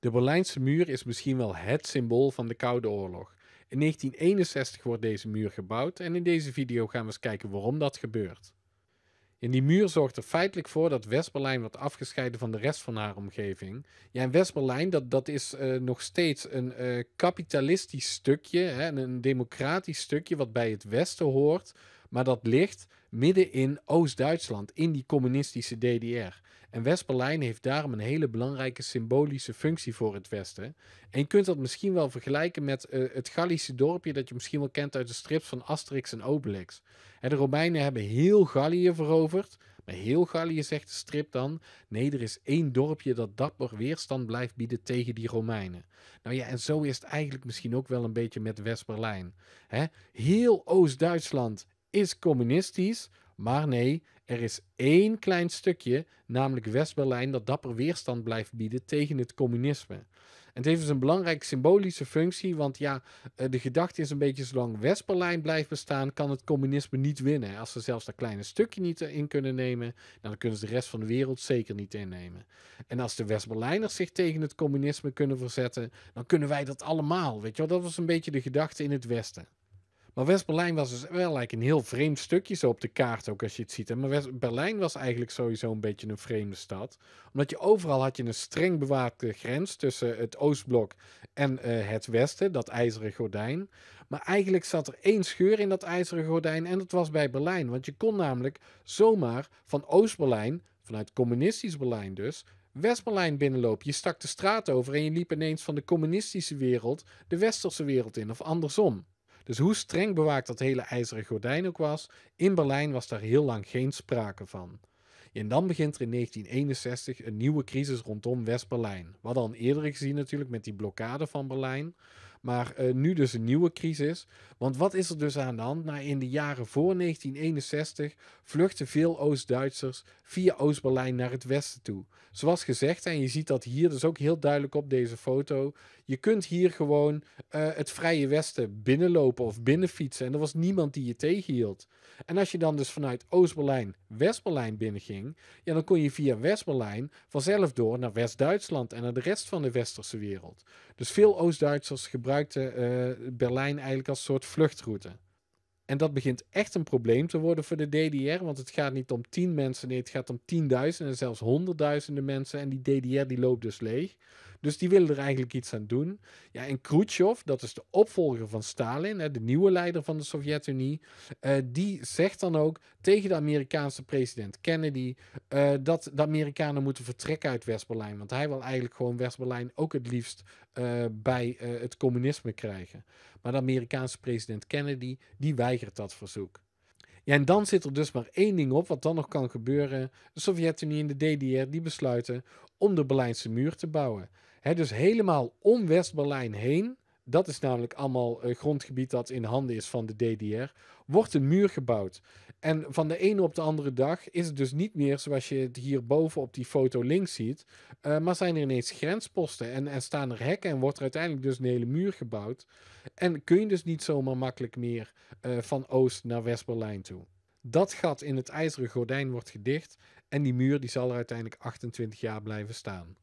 De Berlijnse muur is misschien wel het symbool van de Koude Oorlog. In 1961 wordt deze muur gebouwd en in deze video gaan we eens kijken waarom dat gebeurt. En die muur zorgt er feitelijk voor dat West-Berlijn wordt afgescheiden van de rest van haar omgeving. Ja, en West-Berlijn, dat, dat is eh, nog steeds een eh, kapitalistisch stukje en een democratisch stukje wat bij het Westen hoort. Maar dat ligt midden in Oost-Duitsland, in die communistische DDR. En West-Berlijn heeft daarom een hele belangrijke symbolische functie voor het Westen. En je kunt dat misschien wel vergelijken met eh, het Gallische dorpje dat je misschien wel kent uit de strips van Asterix en Obelix. de Romeinen hebben heel Gallië veroverd. Maar heel Gallië zegt de strip dan: nee, er is één dorpje dat dapper weerstand blijft bieden tegen die Romeinen. Nou ja, en zo is het eigenlijk misschien ook wel een beetje met West-Berlijn. Heel Oost-Duitsland is communistisch. Maar nee, er is één klein stukje, namelijk West-Berlijn, dat dapper weerstand blijft bieden tegen het communisme. En het heeft dus een belangrijke symbolische functie, want ja, eh, de gedachte is een beetje zolang West-Berlijn blijft bestaan, kan het communisme niet winnen. Als ze zelfs dat kleine stukje niet in kunnen nemen, nou, dan kunnen ze de rest van de wereld zeker niet innemen. En als de West-Berlijners zich tegen het communisme kunnen verzetten, dan kunnen wij dat allemaal. Weet je wel, dat was een beetje de gedachte in het Westen. Maar West-Berlijn was dus wel like, een heel vreemd stukje zo op de kaart, ook als je het ziet. Maar West-Berlijn was eigenlijk sowieso een beetje een vreemde stad. Omdat je overal had je een streng bewaakte grens tussen het Oostblok en eh, het Westen, dat ijzeren gordijn. Maar eigenlijk zat er één scheur in dat ijzeren gordijn en dat was bij Berlijn. Want je kon namelijk zomaar van Oost-Berlijn, vanuit communistisch Berlijn dus, West-Berlijn binnenlopen. Je stak de straat over en je liep ineens van de communistische wereld de westerse wereld in, of andersom. Dus hoe streng bewaakt dat hele ijzeren gordijn ook was, in Berlijn was daar heel lang geen sprake van. En dan begint er in 1961 een nieuwe crisis rondom West-Berlijn. We hadden al eerder gezien natuurlijk met die blokkade van Berlijn. Maar eh, nu dus een nieuwe crisis. Want wat is er dus aan de hand? Nou, in de jaren voor 1961 vluchten veel Oost-Duitsers via Oost-Berlijn naar het westen toe. Zoals gezegd, en je ziet dat hier dus ook heel duidelijk op deze foto. Je kunt hier gewoon eh, het Vrije Westen binnenlopen of binnenfietsen. En er was niemand die je tegenhield. En als je dan dus vanuit Oost-Berlijn West-Berlijn binnenging, ja, dan kon je via West-Berlijn vanzelf door naar West-Duitsland en naar de rest van de westerse wereld. Dus veel Oost-Duitsers gebruikten gebruikte eh, Berlijn eigenlijk als soort vluchtroute. En dat begint echt een probleem te worden voor de DDR, want het gaat niet om tien mensen, nee, het gaat om tienduizenden, zelfs honderdduizenden mensen. En die DDR die loopt dus leeg. Dus die willen er eigenlijk iets aan doen. Ja, en Khrushchev, dat is de opvolger van Stalin, hè, de nieuwe leider van de Sovjet-Unie, eh, die zegt dan ook tegen de Amerikaanse president Kennedy eh, dat de Amerikanen moeten vertrekken uit West-Berlijn. Want hij wil eigenlijk gewoon West-Berlijn ook het liefst eh, bij het communisme krijgen. Maar de Amerikaanse president Kennedy, die weigert dat verzoek. Ja, en dan zit er dus maar één ding op wat dan nog kan gebeuren. De Sovjet-Unie en de DDR die besluiten om de Berlijnse muur te bouwen dus helemaal om West-Berlijn heen, dat is namelijk allemaal eh, grondgebied dat in handen is van de DDR, wordt een muur gebouwd. En van de ene op de andere dag is het dus niet meer zoals je het hierboven op die foto links ziet. Eh, maar zijn er ineens grensposten en, en staan er hekken en wordt er uiteindelijk dus een hele muur gebouwd. En kun je dus niet zomaar makkelijk meer eh, van Oost naar West-Berlijn toe. Dat gat in het ijzeren gordijn wordt gedicht en die muur die zal er uiteindelijk 28 jaar blijven staan.